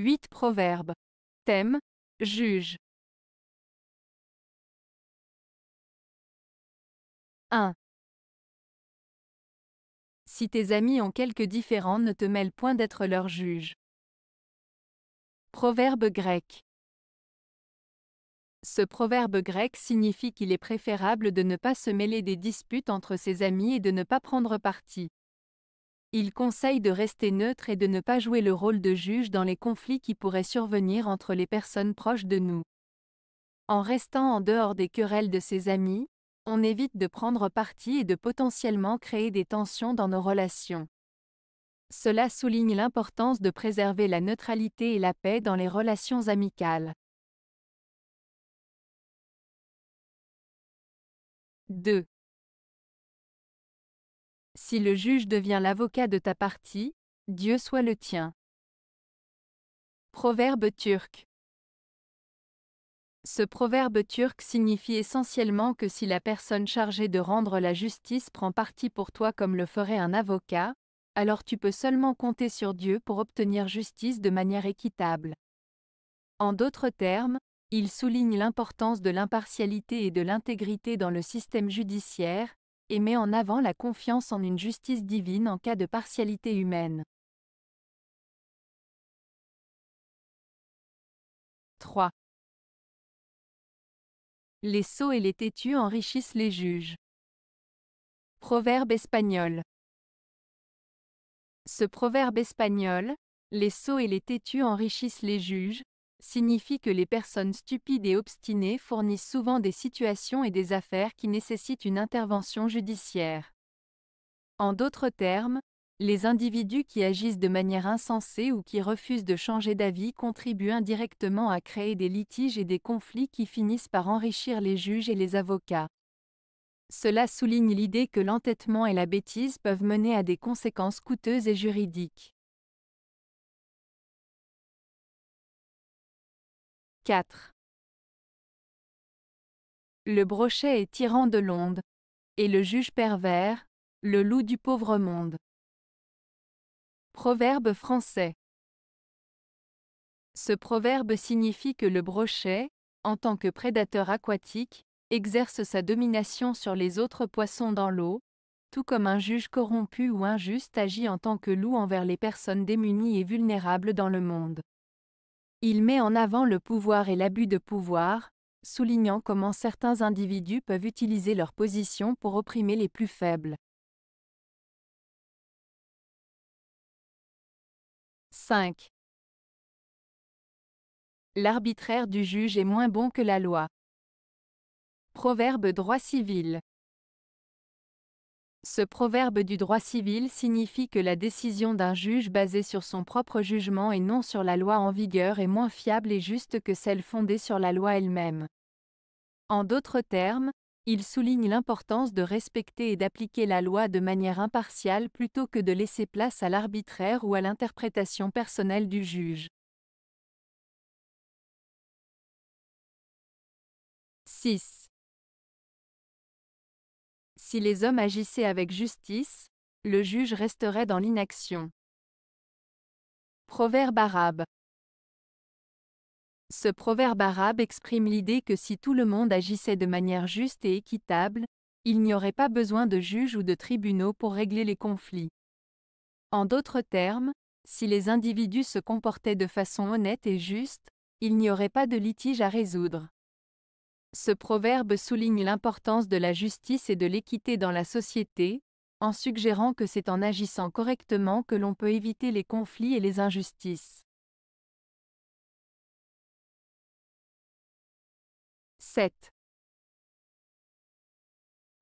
8 Proverbes. Thème Juge. 1. Si tes amis ont quelques différends, ne te mêle point d'être leur juge. Proverbe grec. Ce proverbe grec signifie qu'il est préférable de ne pas se mêler des disputes entre ses amis et de ne pas prendre parti. Il conseille de rester neutre et de ne pas jouer le rôle de juge dans les conflits qui pourraient survenir entre les personnes proches de nous. En restant en dehors des querelles de ses amis, on évite de prendre parti et de potentiellement créer des tensions dans nos relations. Cela souligne l'importance de préserver la neutralité et la paix dans les relations amicales. 2. Si le juge devient l'avocat de ta partie, Dieu soit le tien. Proverbe turc. Ce proverbe turc signifie essentiellement que si la personne chargée de rendre la justice prend parti pour toi comme le ferait un avocat, alors tu peux seulement compter sur Dieu pour obtenir justice de manière équitable. En d'autres termes, il souligne l'importance de l'impartialité et de l'intégrité dans le système judiciaire, et met en avant la confiance en une justice divine en cas de partialité humaine. 3. Les sots et les têtus enrichissent les juges. Proverbe espagnol. Ce proverbe espagnol, les sots et les têtus enrichissent les juges, signifie que les personnes stupides et obstinées fournissent souvent des situations et des affaires qui nécessitent une intervention judiciaire. En d'autres termes, les individus qui agissent de manière insensée ou qui refusent de changer d'avis contribuent indirectement à créer des litiges et des conflits qui finissent par enrichir les juges et les avocats. Cela souligne l'idée que l'entêtement et la bêtise peuvent mener à des conséquences coûteuses et juridiques. 4. Le brochet est tyran de l'onde, et le juge pervers, le loup du pauvre monde. Proverbe français. Ce proverbe signifie que le brochet, en tant que prédateur aquatique, exerce sa domination sur les autres poissons dans l'eau, tout comme un juge corrompu ou injuste agit en tant que loup envers les personnes démunies et vulnérables dans le monde. Il met en avant le pouvoir et l'abus de pouvoir, soulignant comment certains individus peuvent utiliser leur position pour opprimer les plus faibles. 5. L'arbitraire du juge est moins bon que la loi. Proverbe droit civil. Ce proverbe du droit civil signifie que la décision d'un juge basée sur son propre jugement et non sur la loi en vigueur est moins fiable et juste que celle fondée sur la loi elle-même. En d'autres termes, il souligne l'importance de respecter et d'appliquer la loi de manière impartiale plutôt que de laisser place à l'arbitraire ou à l'interprétation personnelle du juge. 6. Si les hommes agissaient avec justice, le juge resterait dans l'inaction. Proverbe arabe. Ce proverbe arabe exprime l'idée que si tout le monde agissait de manière juste et équitable, il n'y aurait pas besoin de juges ou de tribunaux pour régler les conflits. En d'autres termes, si les individus se comportaient de façon honnête et juste, il n'y aurait pas de litige à résoudre. Ce proverbe souligne l'importance de la justice et de l'équité dans la société, en suggérant que c'est en agissant correctement que l'on peut éviter les conflits et les injustices. 7.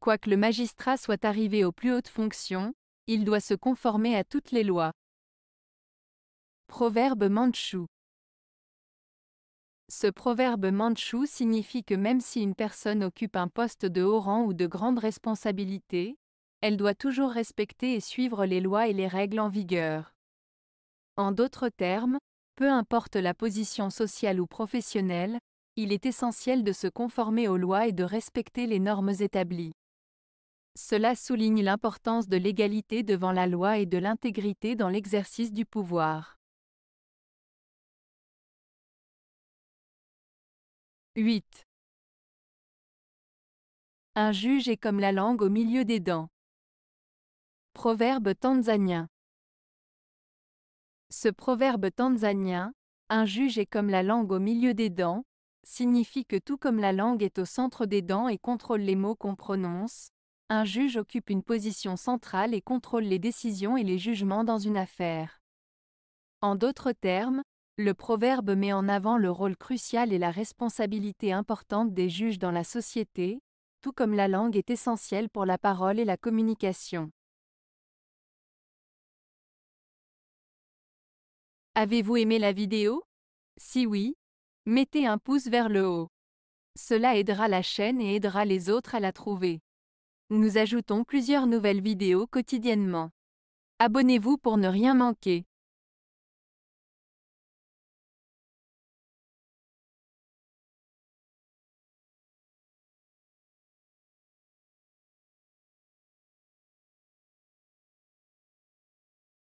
Quoique le magistrat soit arrivé aux plus hautes fonctions, il doit se conformer à toutes les lois. Proverbe mandchou. Ce proverbe mandchou signifie que même si une personne occupe un poste de haut rang ou de grande responsabilité, elle doit toujours respecter et suivre les lois et les règles en vigueur. En d'autres termes, peu importe la position sociale ou professionnelle, il est essentiel de se conformer aux lois et de respecter les normes établies. Cela souligne l'importance de l'égalité devant la loi et de l'intégrité dans l'exercice du pouvoir. 8. Un juge est comme la langue au milieu des dents. Proverbe tanzanien. Ce proverbe tanzanien, un juge est comme la langue au milieu des dents, signifie que tout comme la langue est au centre des dents et contrôle les mots qu'on prononce, un juge occupe une position centrale et contrôle les décisions et les jugements dans une affaire. En d'autres termes, le proverbe met en avant le rôle crucial et la responsabilité importante des juges dans la société, tout comme la langue est essentielle pour la parole et la communication. Avez-vous aimé la vidéo Si oui, mettez un pouce vers le haut. Cela aidera la chaîne et aidera les autres à la trouver. Nous ajoutons plusieurs nouvelles vidéos quotidiennement. Abonnez-vous pour ne rien manquer.